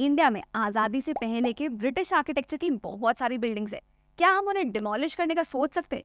India में आज़ादी से पहले के ब्रिटिश आर्किटेक्चर की बहुत सारी बिल्डिंग्स है क्या हम उन्हें डिमोलिश करने का सोच सकते हैं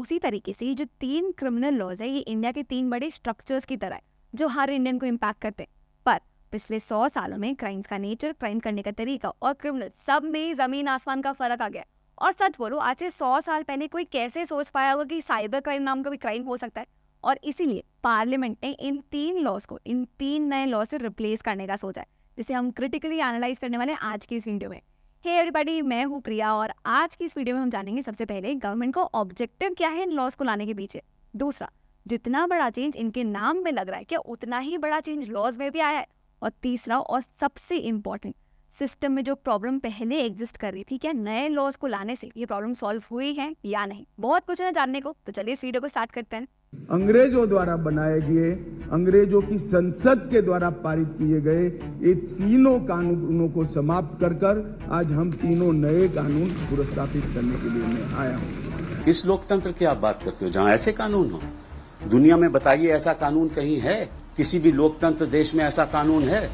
उसी तरीके से ये जो तीन क्रिमिनल लॉज है ये इंडिया के तीन बड़े स्ट्रक्चर्स की तरह है जो हर इंडियन को इम्पैक्ट करते हैं पर पिछले सौ सालों में क्राइम्स का नेचर क्राइम करने का तरीका और क्रिमिनल सब में ज़मीन आसमान का फर्क आ गया और सच बोलो आज से सौ साल पहले कोई कैसे सोच पाया होगा कि साइबर क्राइम नाम का भी क्राइम हो सकता है और इसीलिए पार्लियामेंट ने इन तीन लॉज को इन तीन नए लॉ से रिप्लेस करने का सोचा है जिसे हम क्रिटिकली एनालाइज करने वाले आज की इस वीडियो में हे hey एवरीबॉडी मैं हूँ प्रिया और आज की इस वीडियो में हम जानेंगे सबसे पहले गवर्नमेंट को ऑब्जेक्टिव क्या है इन लॉज को लाने के पीछे दूसरा जितना बड़ा चेंज इनके नाम में लग रहा है क्या उतना ही बड़ा चेंज लॉज में भी आया है और तीसरा और सबसे इम्पॉर्टेंट सिस्टम में जो प्रॉब्लम पहले एग्जिस्ट कर रही थी क्या नए लॉज को लाने से ये प्रॉब्लम सॉल्व हुई है या नहीं बहुत कुछ है जानने को तो चलिए इस वीडियो को स्टार्ट करते हैं अंग्रेजों द्वारा बनाए गए अंग्रेजों की संसद के द्वारा पारित किए गए ये तीनों कानूनों को समाप्त कर कर आज हम तीनों नए कानून पुरस्थापित करने के लिए मैं आया हूँ किस लोकतंत्र की आप बात करते हो जहाँ ऐसे कानून हो दुनिया में बताइए ऐसा कानून कहीं है किसी भी लोकतंत्र देश में ऐसा कानून है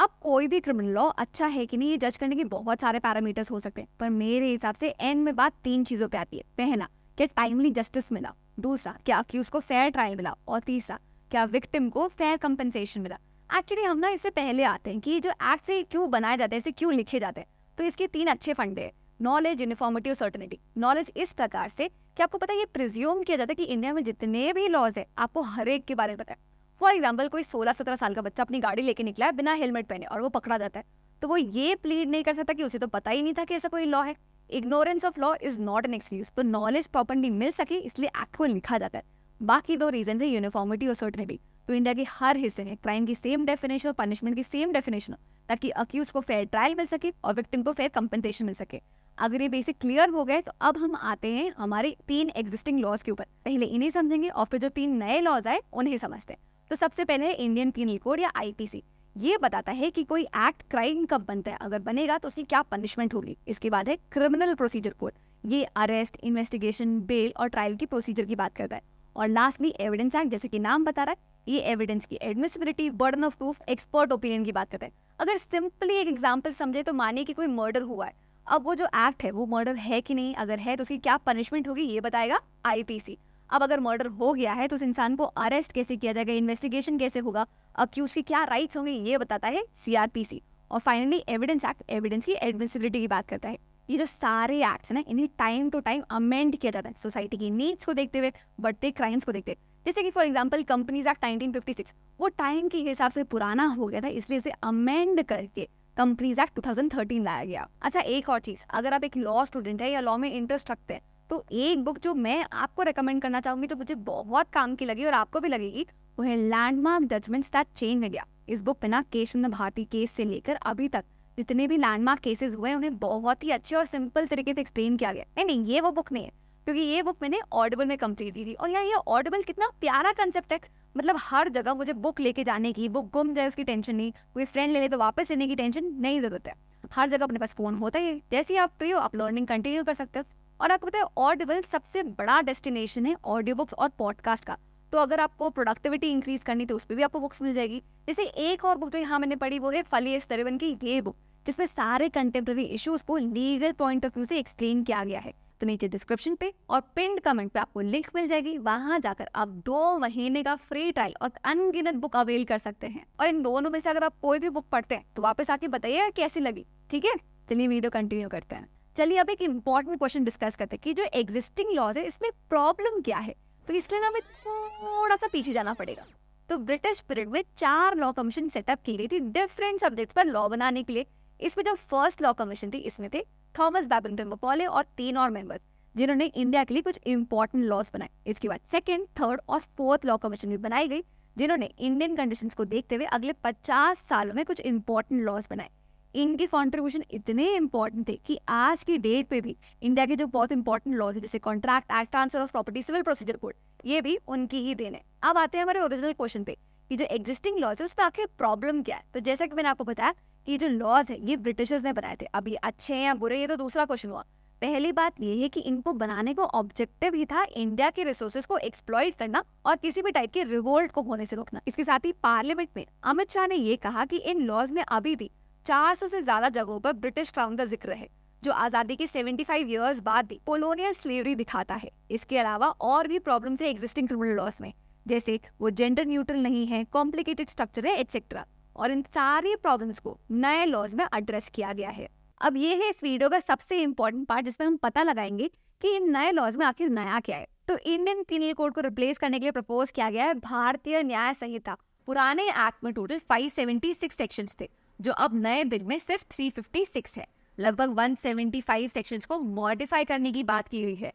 अब कोई भी क्रिमिनल लॉ अच्छा है कि नहीं ये जज करने के बहुत सारे पैरामीटर्स हो सकते हैं पर मेरे हिसाब से एंड में बात तीन चीज़ों पे आती है पहला क्या टाइमली जस्टिस मिला दूसरा क्या अक्यूज को फेयर ट्रायल मिला और तीसरा क्या विक्टिम को फेयर कंपनसेशन मिला एक्चुअली हम ना इससे पहले आते हैं कि जो एक्ट से क्यों बनाए जाते हैं इसे क्यों लिखे जाते हैं तो इसके तीन अच्छे फंडे हैं नॉलेज यूनिफॉर्मिटी और सर्टनिटी नॉलेज इस प्रकार से कि आपको पता है ये प्रिज्यूम किया जाता है कि इंडिया में जितने भी लॉज है आपको हर एक के बारे में पता है फॉर एग्जाम्पल कोई सोलह सत्रह साल का बच्चा अपनी गाड़ी लेके निकला है बिना हेलमेट पहने और वो पकड़ा जाता है तो वो ये प्लीड नहीं कर सकता कि उसे तो पता ही नहीं था कि ऐसा कोई लॉ है ignorance of law is not an excuse तो नॉलेज प्रॉपरली मिल सके इसलिए एक्ट को लिखा जाता है बाकी दो रीजन है यूनिफॉर्मिटी और सर्टनिटी तो इंडिया के हर हिस्से में क्राइम की सेम डेफिनेशन और पनिशमेंट की सेम डेफिनेशन हो ताकि अक्यूज को फेयर ट्रायल मिल सके और विक्टिम को फेयर कंपनसेशन मिल सके अगर ये बेसिक क्लियर हो गए तो अब हम आते हैं हमारे तीन एग्जिस्टिंग लॉज के ऊपर पहले इन्हें समझेंगे और फिर जो तीन नए लॉज आए उन्हें समझते हैं तो सबसे पहले है इंडियन पीनल कोड या आईपीसी ये बताता है कि कोई एक्ट क्राइम कब बनता है अगर बनेगा तो उसकी क्या पनिशमेंट होगी इसके बाद है क्रिमिनल प्रोसीजर कोड ये अरेस्ट इन्वेस्टिगेशन बेल और ट्रायल की प्रोसीजर की बात करता है और लास्टली एविडेंस एक्ट जैसे कि नाम बता रहा है ये एविडेंस की admissibility burden of proof expert opinion की बात करता है अगर सिंपली एक एग्जाम्पल समझे तो मानिए कि कोई मर्डर हुआ है अब वो जो एक्ट है वो मर्डर है कि नहीं अगर है तो उसकी क्या पनिशमेंट होगी ये बताएगा आईपीसी अब अगर मर्डर हो गया है तो उस इंसान को अरेस्ट कैसे किया जाएगा इन्वेस्टिगेशन कैसे होगा अक्यूज की क्या राइट्स होंगे ये बताता है सीआरपीसी और फाइनली एविडेंस एक्ट एविडेंस की एडमिसिबिलिटी की बात करता है ये जो सारे एक्ट्स हैं ना इन्हें टाइम टू टाइम अमेंड किया जाता है सोसाइटी की नीड्स को देखते हुए बढ़ते क्राइम्स को देखते हुए जैसे कि फॉर एग्जांपल कंपनीज एक्ट 1956 वो टाइम के हिसाब से पुराना हो गया था इसलिए इसे अमेंड करके कंपनीज एक्ट 2013 लाया गया अच्छा एक और चीज अगर आप एक लॉ स्टूडेंट है या लॉ में इंटरेस्ट रखते हैं तो एक बुक जो मैं आपको रिकमेंड करना चाहूंगी तो मुझे बहुत काम की लगी और आपको भी लगेगी वो है landmark judgments that change India इस बुक पे ना केशव भारती केस से लेकर अभी तक जितने भी लैंडमार्क केसेस हुए उन्हें बहुत ही अच्छे और सिंपल तरीके से एक्सप्लेन किया गया नहीं नहीं ये वो बुक नहीं है क्योंकि ये बुक मैंने ऑडिबल में कम्प्लीट की थी और यार ये ऑडिबल कितना प्यारा कंसेप्ट है मतलब हर जगह मुझे बुक लेके जाने की बुक गुम जाए उसकी टेंशन नहीं कोई फ्रेंड ले ले तो वापस लेने की टेंशन नहीं जरूरत है हर जगह अपने पास फोन होता है जैसे ही आप फ्री हो आप लर्निंग कंटिन्यू कर सकते हो और आपको पता है ऑडिबल सबसे बड़ा डेस्टिनेशन है ऑडियो बुक्स और पॉडकास्ट का तो अगर आपको प्रोडक्टिविटी इंक्रीज करनी तो उस पर भी आपको बुक्स मिल जाएगी जैसे एक और बुक जो यहाँ मैंने पढ़ी वो है फली एस तरेवन की ये बुक जिसमें सारे कंटेम्प्रेरी इश्यूज को लीगल पॉइंट ऑफ व्यू से एक्सप्लेन किया गया है तो नीचे डिस्क्रिप्शन पे और पिंड कमेंट पे आपको लिंक मिल जाएगी वहां जाकर आप दो महीने का फ्री ट्रायल और अनगिनत बुक अवेल कर सकते हैं और इन दोनों में से अगर आप कोई भी बुक पढ़ते हैं तो वापस आके बताइए कैसी लगी ठीक है चलिए वीडियो कंटिन्यू करते हैं चलिए अब एक इम्पॉर्टेंट क्वेश्चन डिस्कस करते हैं कि जो एग्जिस्टिंग लॉज है इसमें प्रॉब्लम क्या है तो इसलिए ना हमें थोड़ा सा पीछे जाना पड़ेगा तो ब्रिटिश पीरियड में चार लॉ कमीशन सेटअप की गई थी डिफरेंट सब्जेक्ट्स पर लॉ बनाने के लिए इसमें जो फर्स्ट लॉ कमीशन थी इसमें थे थॉमस बैबिंगटन मपॉले और तीन और मेंबर्स जिन्होंने इंडिया के लिए कुछ इंपॉर्टेंट लॉज बनाए इसके बाद सेकेंड थर्ड और फोर्थ लॉ कमीशन भी बनाई गई जिन्होंने इंडियन कंडीशंस को देखते हुए अगले 50 सालों में कुछ इंपॉर्टेंट लॉज बनाए इनके कॉन्ट्रीब्यूशन इतने इंपॉर्टेंट थे कि आज की डेट पे भी इंडिया के जो बहुत इंपॉर्टेंट लॉज है जैसे contract act transfer of property civil procedure code ये भी उनकी ही देन है अब आते हैं हमारे ओरिजिनल क्वेश्चन पे कि जो एग्जिस्टिंग लॉज है उस पर आखिर प्रॉब्लम क्या है तो जैसा कि मैंने आपको बताया कि जो लॉज है ये ब्रिटिशर्स ने बनाए थे अब ये अच्छे हैं या बुरे ये तो दूसरा क्वेश्चन हुआ पहली बात ये है कि इनको बनाने का ऑब्जेक्टिव ही था इंडिया के रिसोर्सेज को एक्सप्लॉइट करना और किसी भी टाइप के रिवोल्ट को होने से रोकना इसके साथ ही पार्लियामेंट में अमित शाह ने ये कहा कि इन लॉज में अभी भी 400 से ज्यादा जगहों पर ब्रिटिश क्राउन का जिक्र है जो आज़ादी के 75 ईयर्स बाद भी पोलोनियल स्लेवरी दिखाता है इसके अलावा और भी प्रॉब्लम है एग्जिस्टिंग क्रिमिनल लॉस में जैसे वो जेंडर न्यूट्रल नहीं है कॉम्प्लिकेटेड स्ट्रक्चर है एक्सेट्रा और इन सारी प्रॉब्लम्स को नए लॉज में एड्रेस किया गया है अब ये है इस वीडियो का सबसे इम्पोर्टेंट पार्ट जिसमें हम पता लगाएंगे कि इन नए लॉज में आखिर नया क्या है तो इंडियन क्रिमिनल कोड को रिप्लेस करने के लिए प्रपोज किया गया है भारतीय न्याय संहिता पुराने एक्ट में टोटल 576 सेक्शंस थे जो अब नए बिल में सिर्फ 356 है लगभग 175 सेक्शंस को मॉडिफाई करने की बात की गई है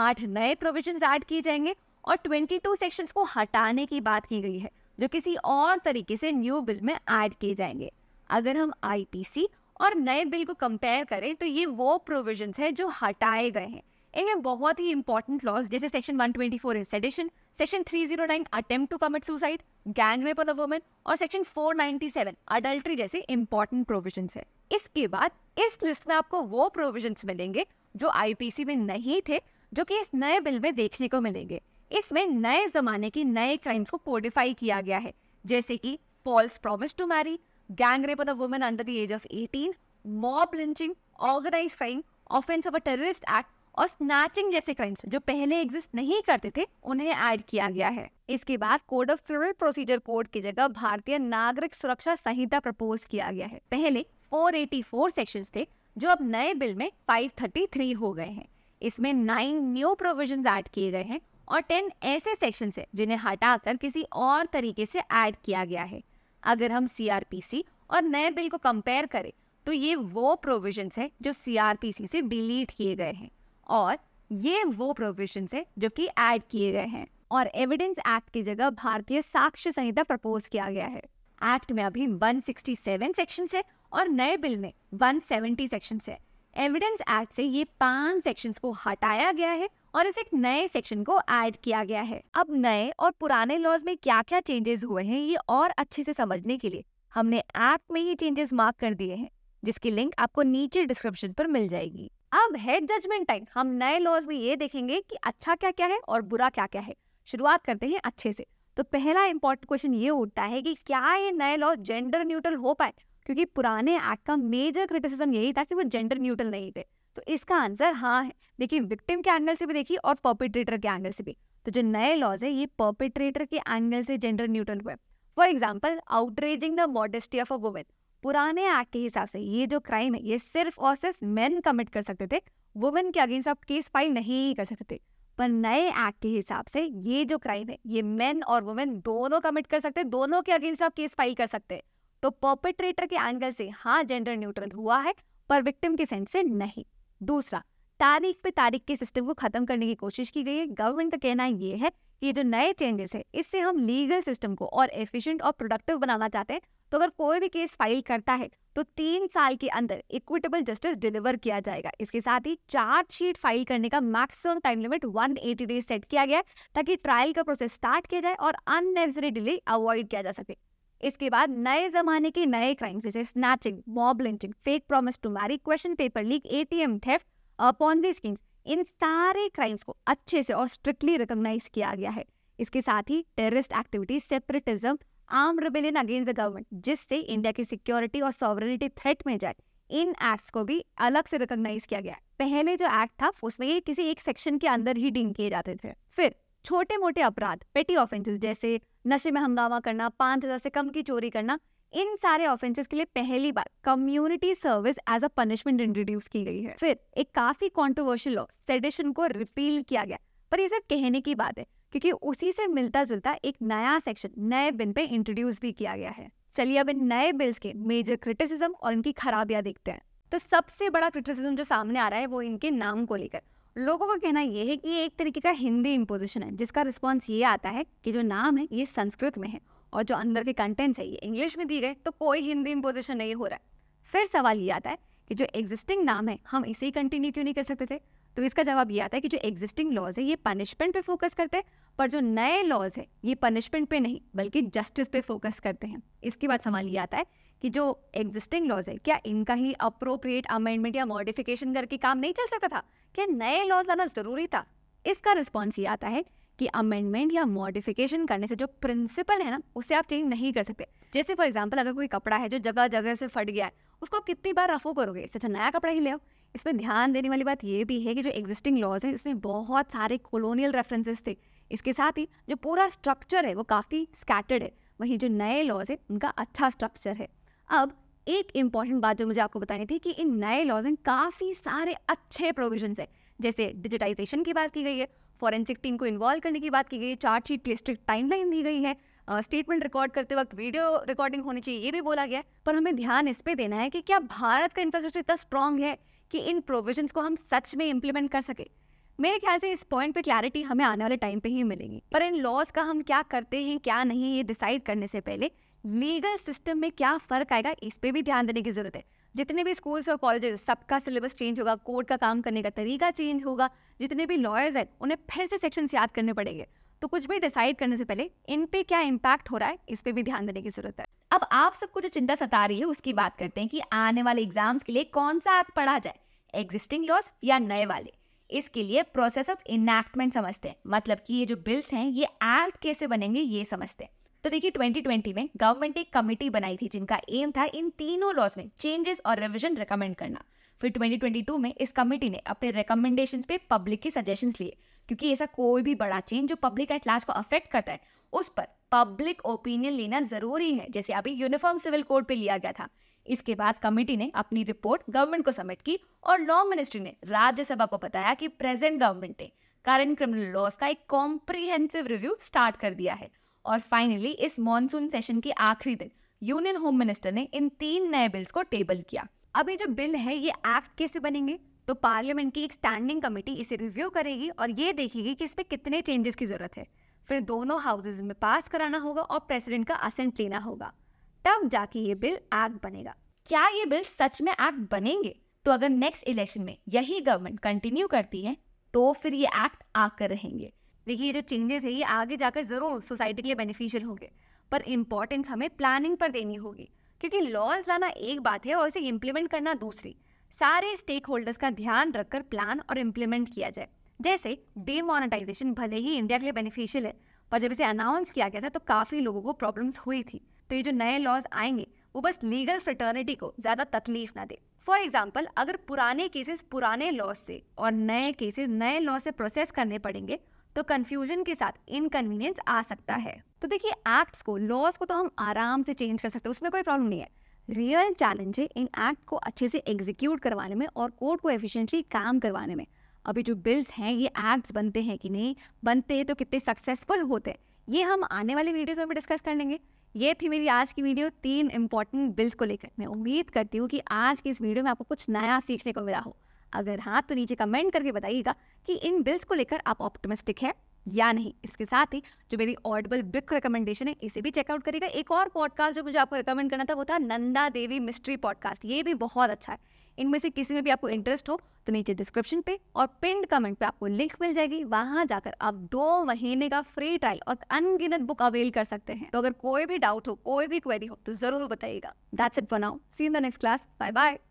आठ नए प्रोविजन ऐड किए जाएंगे और 22 सेक्शंस को हटाने की बात की गई है जो किसी और तरीके से न्यू बिल में ऐड किए जाएंगे अगर हम आईपीसी और नए बिल को कंपेयर करें तो ये वो प्रोविजन है जो हटाए गए हैं इनमें बहुत ही इंपॉर्टेंट लॉज जैसे सेक्शन 124 है sedition section 309 attempt to commit suicide gang rape on a woman और सेक्शन 497 अडल्ट्री जैसे इंपॉर्टेंट प्रोविजन है इसके बाद इस लिस्ट में आपको वो प्रोविजन मिलेंगे जो आईपीसी में नहीं थे जो कि इस नए बिल में देखने को मिलेंगे इसमें नए जमाने के नए क्राइम्स को कोडिफाई किया गया है जैसे कि false promise to marry gang rape on a woman under the age of eighteen mob lynching organise crime offence of a terrorist act और स्नैचिंग जैसे क्राइम्स जो पहले एग्जिस्ट नहीं करते थे उन्हें ऐड किया गया है इसके बाद code of criminal procedure code की जगह भारतीय नागरिक सुरक्षा संहिता प्रपोज किया गया है पहले 484 सेक्शन थे जो अब नए बिल में 533 हो गए हैं इसमें नाइन न्यू प्रोविजन ऐड किए गए हैं और टेन ऐसे सेक्शन है जिन्हें हटाकर किसी और तरीके से ऐड किया गया है अगर हम सी और नए बिल को कंपेयर करें तो ये वो प्रोविजंस है जो सी से डिलीट किए गए हैं और ये वो प्रोविजन है जो कि ऐड किए गए हैं और एविडेंस एक्ट की जगह भारतीय साक्ष्य संहिता प्रपोज किया गया है एक्ट में अभी 167 सेक्शन है और नए बिल में 170 सेक्शन है एविडेंस एक्ट से ये पांच सेक्शन को हटाया गया है और इसे एक नए सेक्शन को ऐड किया गया है अब नए और पुराने लॉज में क्या क्या चेंजेस हुए हैं ये और अच्छे से समझने के लिए हमने एक्ट में ही चेंजेस मार्क कर दिए हैं जिसकी लिंक आपको नीचे डिस्क्रिप्शन पर मिल जाएगी अब है जजमेंट टाइम हम नए लॉज में ये देखेंगे कि अच्छा क्या क्या है और बुरा क्या क्या है शुरुआत करते हैं अच्छे से तो पहला इंपॉर्टेंट क्वेश्चन ये उठता है कि क्या ये नए लॉ जेंडर न्यूट्रल हो पाए क्योंकि पुराने एक्ट का मेजर क्रिटिसिज्म यही था कि वो जेंडर न्यूट्रल नहीं थे तो इसका आंसर हाँ है देखिए विक्टिम के एंगल से भी देखिए और पर्पिट्रेटर के एंगल से भी तो जो नए लॉज है ये पर्पिट्रेटर के एंगल से जेंडर न्यूट्रल हुए for example outraging the modesty of a women पुराने एक्ट के हिसाब से ये जो क्राइम है ये सिर्फ और सिर्फ मेन कमिट कर सकते थे वुमेन के अगेंस्ट आप केस फाइल नहीं कर सकते पर नए एक्ट के हिसाब से ये जो क्राइम है ये मेन और वुमेन दोनों कमिट कर सकते हैं दोनों के अगेंस्ट आप केस फाइल कर सकते हैं तो पर्पेट्रेटर के एंगल से हाँ जेंडर न्यूट्रल हुआ है पर विक्टिम के सेंस से नहीं दूसरा तारीख पे तारीख के सिस्टम को खत्म करने की कोशिश की गई है गवर्नमेंट का कहना ये है कि जो नए चेंजेस है इससे हम लीगल सिस्टम को और एफिशिएंट और प्रोडक्टिव बनाना चाहते हैं तो अगर कोई भी केस फाइल करता है तो तीन साल के अंदर इक्विटेबल जस्टिस डिलीवर किया जाएगा इसके साथ ही चार्जशीट फाइल करने का maximum time limit 180 days set किया गया है ताकि ट्रायल का प्रोसेस स्टार्ट किया जाए और अननेसेसरी डिले अवॉइड किया जा सके इसके बाद नए जमाने के नए क्राइम्स जैसे snatching mob lynching fake promise to marry question paper leak ATM theft अपॉनवे स्कीम्स इन सारे क्राइम्स को अच्छे से और स्ट्रिक्टली रिकॉग्नाइज किया गया है इसके साथ ही terrorist activities separatism arm rebellion against the government जिससे इंडिया की सिक्योरिटी और सॉवरिटी थ्रेट में जाए इन एक्ट्स को भी अलग से रिकॉग्नाइज किया गया पहले जो एक्ट था उसमें किसी एक सेक्शन के अंदर ही डिंग किए जाते थे फिर छोटे मोटे अपराध पेटी ऑफेंसेस जैसे नशे में हंगामा करना पांच हजार से कम की चोरी करना इन सारे ऑफेंसेस के लिए पहली बार community service as a punishment introduce की गई है फिर एक काफी कॉन्ट्रोवर्शियल लॉ सेडिशन को रिपील किया गया पर ये सब कहने की बात है क्योंकि उसी से मिलता जुलता एक नया सेक्शन नए बिल पे इंट्रोड्यूस भी किया गया है चलिए अब इन नए बिल्स के मेजर क्रिटिसिज्म और इनकी खराबियां देखते हैं तो सबसे बड़ा क्रिटिसिज्म जो सामने आ रहा है वो इनके नाम को लेकर लोगों का कहना यह है कि एक तरीके का हिंदी इम्पोजिशन है जिसका रिस्पॉन्स ये आता है कि जो नाम है ये संस्कृत में है और जो अंदर के कंटेंट्स है ये इंग्लिश में दिए गए तो कोई हिंदी इम्पोजिशन नहीं हो रहा है फिर सवाल ये आता है कि जो एग्जिस्टिंग नाम है हम इसे ही कंटिन्यू क्यों नहीं कर सकते थे तो इसका जवाब ये आता है कि जो एग्जिस्टिंग लॉज है ये पनिशमेंट पे फोकस करते हैं पर जो नए लॉज है ये पनिशमेंट पे नहीं बल्कि जस्टिस पे फोकस करते हैं इसके बाद सवाल ये आता है कि जो एग्जिस्टिंग लॉज है क्या इनका ही अप्रोप्रिएट अमेंडमेंट या मॉडिफिकेशन करके काम नहीं चल सकता था क्या नए लॉज लाना ज़रूरी था इसका रिस्पॉन्स ये आता है कि अमेंडमेंट या मॉडिफिकेशन करने से जो प्रिंसिपल है ना उसे आप चेंज नहीं कर सकते जैसे फॉर एग्जाम्पल अगर कोई कपड़ा है जो जगह जगह से फट गया है उसको आप कितनी बार रफो करोगे इससे अच्छा नया कपड़ा ही ले आओ इसमें ध्यान देने वाली बात ये भी है कि जो एग्जिस्टिंग लॉज है इसमें बहुत सारे कॉलोनियल रेफरेंसेस थे इसके साथ ही जो पूरा स्ट्रक्चर है वो काफ़ी स्कैटर्ड है वहीं जो नए लॉज है उनका अच्छा स्ट्रक्चर है अब एक इम्पॉर्टेंट बात जो मुझे आपको बतानी थी कि इन नए लॉज में काफ़ी सारे अच्छे प्रोविजन है जैसे डिजिटाइजेशन की बात की गई है फॉरेंसिक टीम को इन्वॉल्व करने की बात की गई है चार्जशीट की स्ट्रिक्ट टाइमलाइन दी गई है स्टेटमेंट रिकॉर्ड करते वक्त वीडियो रिकॉर्डिंग होनी चाहिए ये भी बोला गया है पर हमें ध्यान इस पर देना है कि क्या भारत का इंफ्रास्ट्रक्चर इतना स्ट्रांग है कि इन प्रोविजंस को हम सच में इम्प्लीमेंट कर सके मेरे ख्याल से इस पॉइंट पे क्लैरिटी हमें आने वाले टाइम पे ही मिलेगी पर इन लॉज का हम क्या करते हैं क्या नहीं ये डिसाइड करने से पहले लीगल सिस्टम में क्या फ़र्क आएगा इस पर भी ध्यान देने की ज़रूरत है जितने भी स्कूल्स और कॉलेजेस सबका सिलेबस चेंज होगा कोर्ट का काम करने का तरीका चेंज होगा जितने भी लॉयर्स हैं उन्हें फिर से सेक्शंस याद करने पड़ेंगे तो कुछ भी डिसाइड करने से पहले इन पे क्या इम्पैक्ट हो रहा है इस पे भी ध्यान देने की जरूरत है अब आप सबको जो चिंता सता रही है उसकी बात करते हैं कि आने वाले एग्जाम्स के लिए कौन सा एक्ट पढ़ा जाए एग्जिस्टिंग लॉस या नए वाले इसके लिए प्रोसेस ऑफ इनैक्टमेंट समझते हैं मतलब कि ये जो बिल्स हैं ये एक्ट कैसे बनेंगे ये समझते हैं तो देखिए 2020 में गवर्नमेंट एक कमेटी बनाई थी जिनका एम था इन तीनों लॉज में चेंजेस और रिविजन रिकमेंड करना फिर 2022 में इस कमेटी ने अपने रिकमेंडेशन पे पब्लिक के सजेशन लिए क्योंकि ऐसा कोई भी बड़ा चेंज जो पब्लिक एट लार्ज को अफेक्ट करता है उस पर पब्लिक ओपिनियन लेना जरूरी है जैसे अभी यूनिफॉर्म सिविल कोड पे लिया गया था इसके बाद कमेटी ने अपनी रिपोर्ट गवर्नमेंट को सबमिट की और लॉ मिनिस्ट्री ने राज्यसभा को बताया कि प्रेजेंट गवर्नमेंट ने करंट क्रिमिनल लॉस का एक कॉम्प्रिहेंसिव रिव्यू स्टार्ट कर दिया है और फाइनली इस मॉनसून सेशन के आखिरी दिन यूनियन होम मिनिस्टर ने इन तीन नए बिल्स को टेबल किया अभी जो बिल है ये एक्ट कैसे बनेंगे तो पार्लियामेंट की एक स्टैंडिंग कमेटी इसे रिव्यू करेगी और ये देखेगी कि इस पर कितने चेंजेस की ज़रूरत है फिर दोनों हाउसेज में पास कराना होगा और प्रेसिडेंट का असेंट लेना होगा तब जाके ये बिल एक्ट बनेगा क्या ये बिल सच में एक्ट बनेंगे तो अगर नेक्स्ट इलेक्शन में यही गवर्नमेंट कंटिन्यू करती है तो फिर ये एक्ट आकर रहेंगे देखिए ये जो चेंजेस है ये आगे जाकर ज़रूर सोसाइटी के लिए बेनिफिशियल होंगे पर इम्पॉर्टेंस हमें प्लानिंग पर देनी होगी क्योंकि लॉज लाना एक बात है और इसे इम्प्लीमेंट करना दूसरी सारे स्टेक होल्डर्स का ध्यान रखकर प्लान और इम्प्लीमेंट किया जाए जैसे डिमोनेटाइजेशन भले ही इंडिया के लिए बेनिफिशियल है पर जब इसे अनाउंस किया गया था तो काफ़ी लोगों को प्रॉब्लम्स हुई थी तो ये जो नए लॉज आएंगे वो बस लीगल फ्रेटर्निटी को ज़्यादा तकलीफ ना दे फॉर एग्जाम्पल अगर पुराने केसेस पुराने लॉज से और नए केसेस नए लॉ से प्रोसेस करने पड़ेंगे तो कन्फ्यूजन के साथ इनकन्वीनियंस आ सकता है तो देखिए एक्ट्स को लॉज को तो हम आराम से चेंज कर सकते हैं उसमें कोई प्रॉब्लम नहीं है रियल चैलेंज है इन एक्ट को अच्छे से एग्जीक्यूट करवाने में और कोर्ट को एफिशिएंटली काम करवाने में अभी जो बिल्स हैं ये एक्ट्स बनते हैं कि नहीं बनते हैं तो कितने सक्सेसफुल होते हैं ये हम आने वाले वीडियोज़ में भी डिस्कस कर लेंगे ये थी मेरी आज की वीडियो तीन इंपॉर्टेंट बिल्स को लेकर मैं उम्मीद करती हूँ कि आज की इस वीडियो में आपको कुछ नया सीखने को मिला हो अगर हाँ तो नीचे कमेंट करके बताइएगा कि इन बिल्स को लेकर आप ऑप्टोमिस्टिक हैं या नहीं इसके साथ ही जो मेरी ऑडिबल बुक रिकमेंडेशन है इसे भी चेकआउट करिएगा एक और पॉडकास्ट जो मुझे आपको रिकमेंड करना था वो था नंदा देवी मिस्ट्री पॉडकास्ट ये भी बहुत अच्छा है इनमें से किसी में भी आपको इंटरेस्ट हो तो नीचे डिस्क्रिप्शन पे और पिंड कमेंट पे आपको लिंक मिल जाएगी वहां जाकर आप दो महीने का फ्री ट्रायल और अनगिनत बुक अवेल कर सकते हैं तो अगर कोई भी डाउट हो कोई भी क्वेरी हो तो जरूर बताइएगा that's it for now see in the next class bye bye